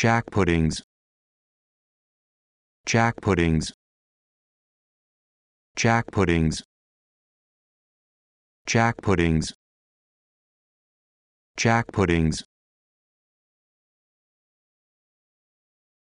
Jack puddings. Jack puddings. Jack puddings. Jack puddings. Jack puddings.